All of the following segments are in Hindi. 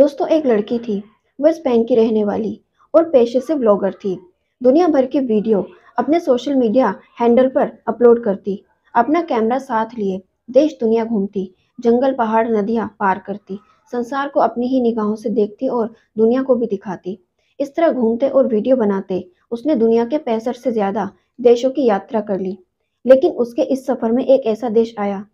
दोस्तों एक लड़की थी वह स्पेन की रहने वाली और पेशे से ब्लॉगर थी दुनिया भर की वीडियो अपने सोशल मीडिया हैंडल पर अपलोड करती अपना कैमरा साथ लिए देश दुनिया घूमती जंगल पहाड़ नदियाँ पार करती संसार को अपनी ही निगाहों से देखती और दुनिया को भी दिखाती इस तरह घूमते और वीडियो बनाते उसने दुनिया के पैंसठ से ज़्यादा देशों की यात्रा कर ली लेकिन उसके इस सफ़र में एक ऐसा देश आया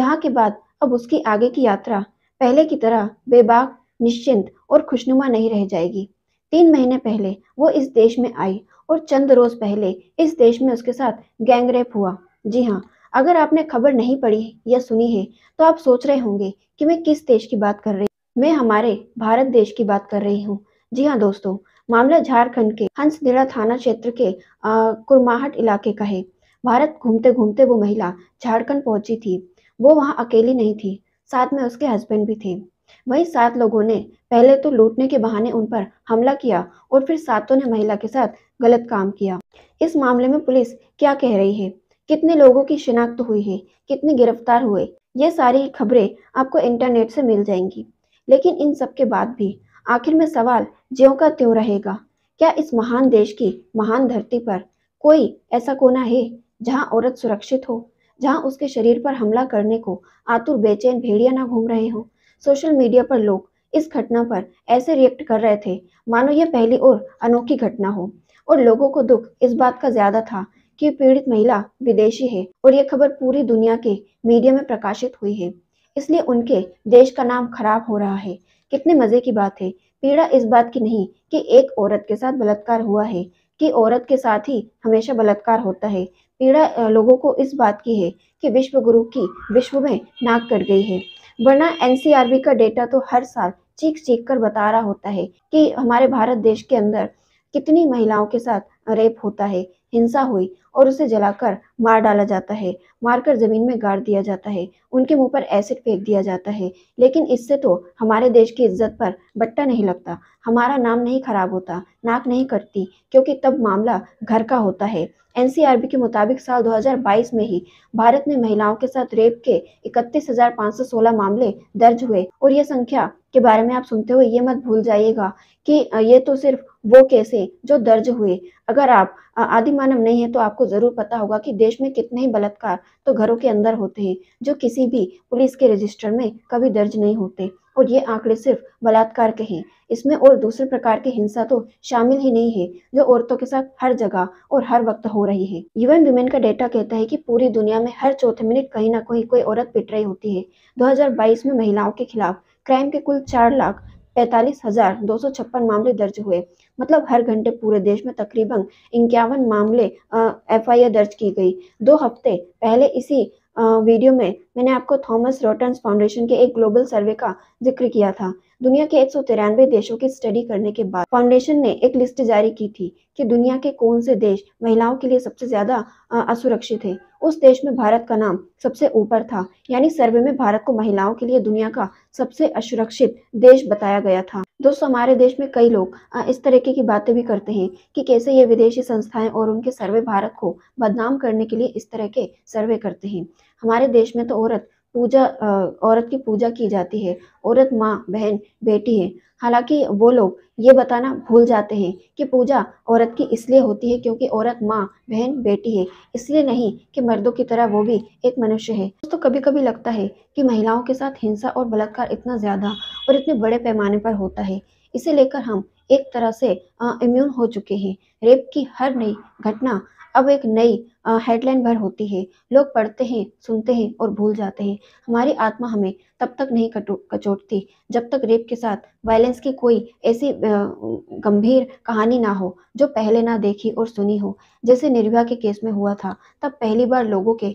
जहाँ के बाद अब उसकी आगे की यात्रा पहले की तरह बेबाक निश्चिंत और खुशनुमा नहीं रह जाएगी तीन महीने पहले वो इस देश में आई और चंद रोज पहले इस देश में उसके साथ गैंगरेप हुआ जी हाँ अगर आपने खबर नहीं पढ़ी या सुनी है तो आप सोच रहे होंगे कि मैं किस देश की बात कर रही मैं हमारे भारत देश की बात कर रही हूँ जी हाँ दोस्तों मामला झारखंड के हंसदेड़ा थाना क्षेत्र के कुरमाहट इलाके का है भारत घूमते घूमते वो महिला झारखंड पहुंची थी वो वहाँ अकेली नहीं थी साथ में उसके हस्बैंड भी थे वही सात लोगों ने पहले तो लूटने के बहाने उन पर हमला किया और फिर सातों ने महिला के साथ गलत काम किया इस मामले में पुलिस क्या कह रही है कितने लोगों की शिनाख्त हुई है कितने गिरफ्तार हुए ये सारी खबरें आपको इंटरनेट से मिल जाएंगी लेकिन इन सब के बाद भी आखिर में सवाल ज्यो का त्यों रहेगा क्या इस महान देश की महान धरती पर कोई ऐसा कोना है जहां औरत सुरक्षित हो जहां उसके शरीर पर हमला करने को आतुर बेचैन भेड़िया ना घूम रहे हों सोशल मीडिया पर लोग इस घटना पर ऐसे रिएक्ट कर रहे थे मानो यह पहली और अनोखी घटना हो और लोगों को दुख इस बात का ज्यादा था कि पीड़ित महिला विदेशी है और यह खबर पूरी दुनिया के मीडिया में प्रकाशित हुई है इसलिए उनके देश का नाम खराब हो रहा है कितने मजे की बात है पीड़ा इस बात की नहीं कि एक औरत के साथ बलात्कार हुआ है कि औरत के साथ ही हमेशा बलात्कार होता है पीड़ा लोगों को इस बात की है कि विश्व गुरु की विश्व में नाक कट गई है वरना एनसीआरबी का डेटा तो हर साल चीख चीख कर बता रहा होता है कि हमारे भारत देश के अंदर कितनी महिलाओं के साथ रेप होता है हिंसा हुई और उसे जलाकर मार डाला जाता है मारकर जमीन में गाड़ दिया जाता है उनके मुंह पर एसिड फेंक दिया जाता है लेकिन इससे तो हमारे देश की इज्जत पर बट्टा नहीं लगता हमारा नाम नहीं खराब होता नाक नहीं कटती क्योंकि तब मामला घर का होता है एनसीआरबी के मुताबिक साल 2022 में ही भारत में महिलाओं के साथ रेप के इकतीस मामले दर्ज हुए और यह संख्या के बारे में आप सुनते हुए ये मत भूल जाइएगा कि ये तो सिर्फ वो कैसे जो दर्ज हुए अगर आप आदि मानव नहीं है तो आपको जरूर पता होगा कि देश में कितने ही बलात्कार तो घरों के अंदर होते हैं जो किसी भी पुलिस के रजिस्टर में कभी दर्ज नहीं होते और ये आंकड़े सिर्फ बलात्कार के हैं इसमें और दूसरे प्रकार की हिंसा तो शामिल ही नहीं है जो औरतों के साथ हर जगह और हर वक्त हो रही है यूएन वुमेन का डेटा कहता है कि पूरी दुनिया में हर चौथे मिनट कहीं ना कहीं कोई औरत पिट रही होती है 2022 में महिलाओं के खिलाफ क्राइम के कुल चार लाख पैंतालीस हजार दो सौ छप्पन मामले दर्ज हुए मतलब हर घंटे पूरे देश में तकरीबन इक्यावन मामले एफ दर्ज की गई दो हफ्ते पहले इसी वीडियो में मैंने आपको थॉमस रोटन फाउंडेशन के एक ग्लोबल सर्वे का जिक्र किया था दुनिया के एक देशों की स्टडी करने के बाद फाउंडेशन ने एक लिस्ट जारी की थी कि दुनिया के कौन से देश महिलाओं के लिए सबसे ज्यादा असुरक्षित है उस देश में भारत का नाम सबसे ऊपर था यानी सर्वे में भारत को महिलाओं के लिए दुनिया का सबसे असुरक्षित देश बताया गया था दोस्तों हमारे देश में कई लोग इस तरीके की बातें भी करते हैं कि कैसे ये विदेशी संस्थाएं और उनके सर्वे भारत को बदनाम करने के लिए इस तरह के सर्वे करते हैं हमारे देश में तो औरत पूजा औरत की पूजा की जाती है औरत माँ बहन बेटी है हालांकि वो लोग ये बताना भूल जाते हैं कि पूजा औरत की इसलिए होती है क्योंकि औरत माँ बहन बेटी है इसलिए नहीं कि मर्दों की तरह वो भी एक मनुष्य है दोस्तों कभी कभी लगता है कि महिलाओं के साथ हिंसा और बलात्कार इतना ज़्यादा और इतने बड़े पैमाने पर होता है इसे लेकर हम एक तरह से इम्यून हो चुके हैं रेप की हर नई घटना अब एक नई हेडलाइन भर होती है लोग पढ़ते हैं सुनते हैं और भूल जाते हैं हमारी आत्मा हमें तब तक नहीं कचोटती जब तक रेप के साथ वायलेंस की कोई ऐसी गंभीर कहानी ना हो जो पहले ना देखी और सुनी हो जैसे निर्भया के केस में हुआ था तब पहली बार लोगों के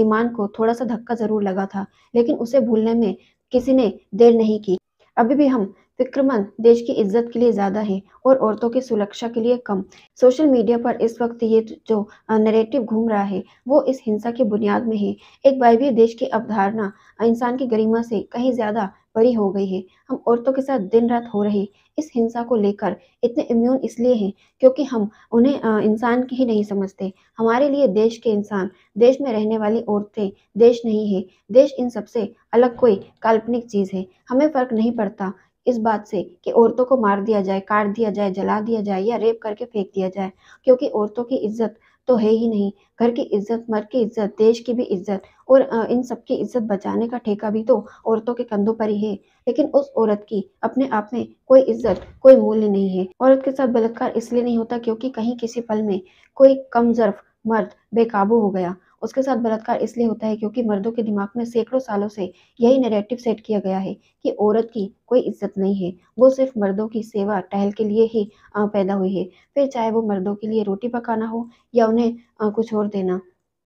ईमान को थोड़ा सा धक्का जरूर लगा था लेकिन उसे भूलने में किसी ने देर नहीं की अभी भी हम फिक्रमंद देश की इज्जत के लिए ज्यादा है और औरतों की सुरक्षा के लिए कम सोशल मीडिया पर इस वक्त ये जो नरेटिव घूम रहा है वो इस हिंसा की बुनियाद में है एक वायवीय देश की अवधारणा इंसान की गरिमा से कहीं ज्यादा बड़ी हो गई है हम औरतों के साथ दिन रात हो रहे इस हिंसा को लेकर इतने इम्यून इसलिए हैं क्योंकि हम उन्हें इंसान की ही नहीं समझते हमारे लिए देश के इंसान देश में रहने वाली औरतें देश नहीं है देश इन सबसे अलग कोई काल्पनिक चीज़ है हमें फ़र्क नहीं पड़ता इस बात से कि औरतों को मार दिया जाए काट दिया जाए जला दिया जाए या रेप करके फेंक दिया जाए क्योंकि औरतों की इज्जत तो है ही नहीं घर की इज्जत मर की इज्जत देश की भी इज्जत और इन सब की इज्जत बचाने का ठेका भी तो औरतों के कंधों पर ही है लेकिन उस औरत की अपने आप में कोई इज्जत कोई मूल्य नहीं है औरत के साथ बलात्कार इसलिए नहीं होता क्योंकि कहीं किसी पल में कोई कम जर्फ मर्द बेकाबू हो गया उसके साथ बलात्कार इसलिए होता है क्योंकि मर्दों के दिमाग में सैकड़ों सालों से यही नैरेटिव सेट किया गया है कि औरत की कोई इज्जत नहीं है वो सिर्फ मर्दों की सेवा टहल के लिए ही पैदा हुई है फिर चाहे वो मर्दों के लिए रोटी पकाना हो या उन्हें कुछ और देना